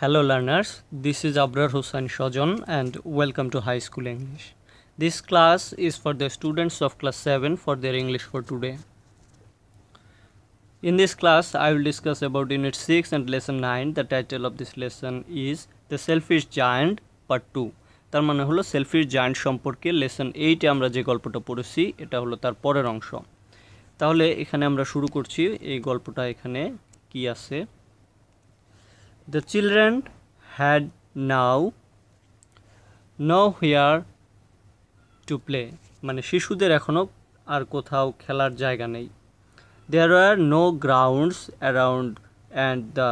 Hello learners, this is Abrar Hussain Shajan and welcome to High School English. This class is for the students of class 7 for their English for today. In this class, I will discuss about unit 6 and lesson 9. The title of this lesson is The Selfish Giant Part 2. তার মানে হলো shellfish giant সম্পর্কে lesson এইটে আমরা যে গল্পটা পড়েছি এটা হলো তার পরের অংশ তাহলে এখানে আমরা শুরু করছি এই গল্পটা এখানে কি আছে The children had now nowhere to play মানে শিশুদের এখনও আর কোথাও খেলার জায়গা নেই there are no grounds around and the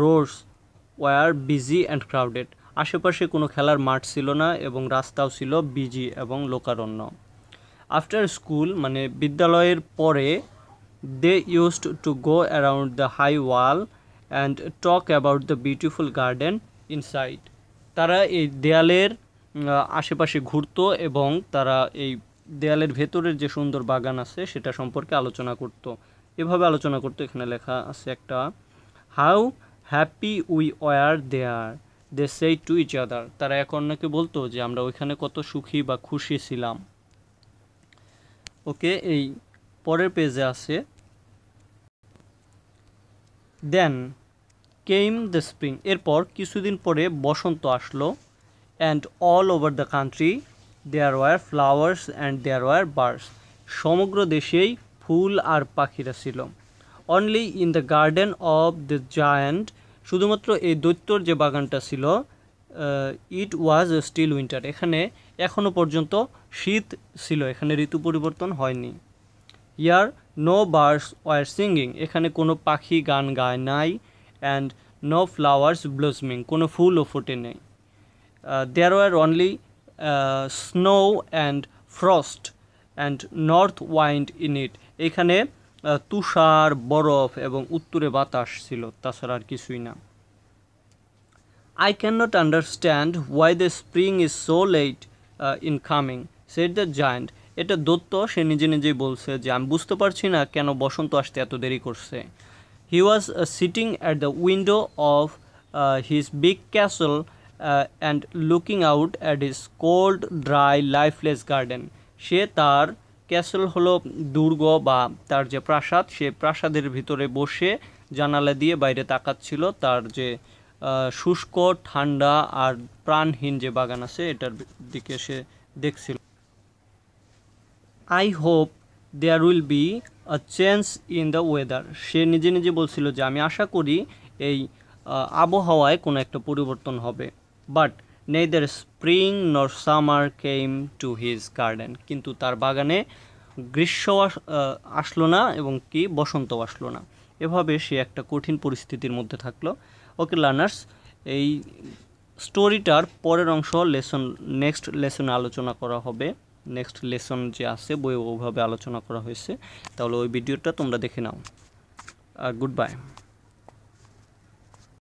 roads were busy and crowded আশেপাশে কোনো খেলার মাঠ ছিল না এবং রাস্তাও ছিল বিজি এবং লোকারণ্য আফটার স্কুল মানে বিদ্যালয়ের পরে they used to go around the high wall and talk about the beautiful garden inside তারা এই দেয়ালের আশেপাশে ঘুরত এবং তারা এই দেয়ালের ভেতরের যে সুন্দর বাগান আছে সেটা সম্পর্কে আলোচনা করত এভাবে আলোচনা করতো এখানে লেখা আছে একটা how happy we were there they said to each other তারা এক অন্যকে বলতো যে আমরা ওইখানে কত সুখী বা খুশি ছিলাম ওকে এই পরের পেজে আছে দেন কেম দ্য স্প্রিং এরপর কিছুদিন পরে বসন্ত আসলো and all over the country there were flowers and there were birds সমগ্র দেশেই ফুল আর পাখিরা ছিল only in the garden of the giant শুধুমাত্র এই দৈত্যর যে বাগানটা ছিল ইট ওয়াজ স্টিল উইন্টার এখানে এখনও পর্যন্ত শীত ছিল এখানে ঋতু পরিবর্তন হয়নি here no birds were singing এখানে কোনো পাখি গান গায় নাই অ্যান্ড নো ফ্লাওয়ার্স blossoming কোনো ফুলও ফুটে নেই there were only snow and frost and north wind in it এখানে uh, তুষার বরফ এবং উত্তরে বাতাস ছিল তাছাড়া আর কিছুই না I can not understand why the spring so so late in coming said the giant এটা দত্ত সে নিজে নিজেই বলছে যে আমি বুঝতে পারছি না কেন বসন্ত আসতে এত দেরি করছে He was uh, sitting at the window of uh, his big castle uh, and looking out at his cold, dry, lifeless garden. সে তার ক্যাসেল হলো দুর্গ বা তার যে প্রাসাদ সে প্রাসাদের ভিতরে বসে জানালা দিয়ে বাইরে তাকাচ্ছিল তার যে শুষ্ক ঠান্ডা আর প্রাণহীন যে বাগান আছে এটার দিকে সে দেখছিল I hope there will be change in the weather সে নিজে নিজে বলছিল যে আমি আশা করি এই আবহাওয়ায় কোনো একটা পরিবর্তন হবে but neither spring nor summer came to his garden কিন্তু তার বাগানে গ্রীষ্ম আসলো না এবং কি বসন্ত আসলো না এভাবে সে একটা কঠিন পরিস্থিতির মধ্যে থাকলো ওকে লার্নার্স এই স্টোরিটার পরের অংশ লেসন নেক্সট লেসনে আলোচনা করা হবে নেক্সট লেসন যে আছে বই ওভাবে আলোচনা করা হয়েছে তাহলে ওই ভিডিওটা তোমরা দেখে নাও গুড বাই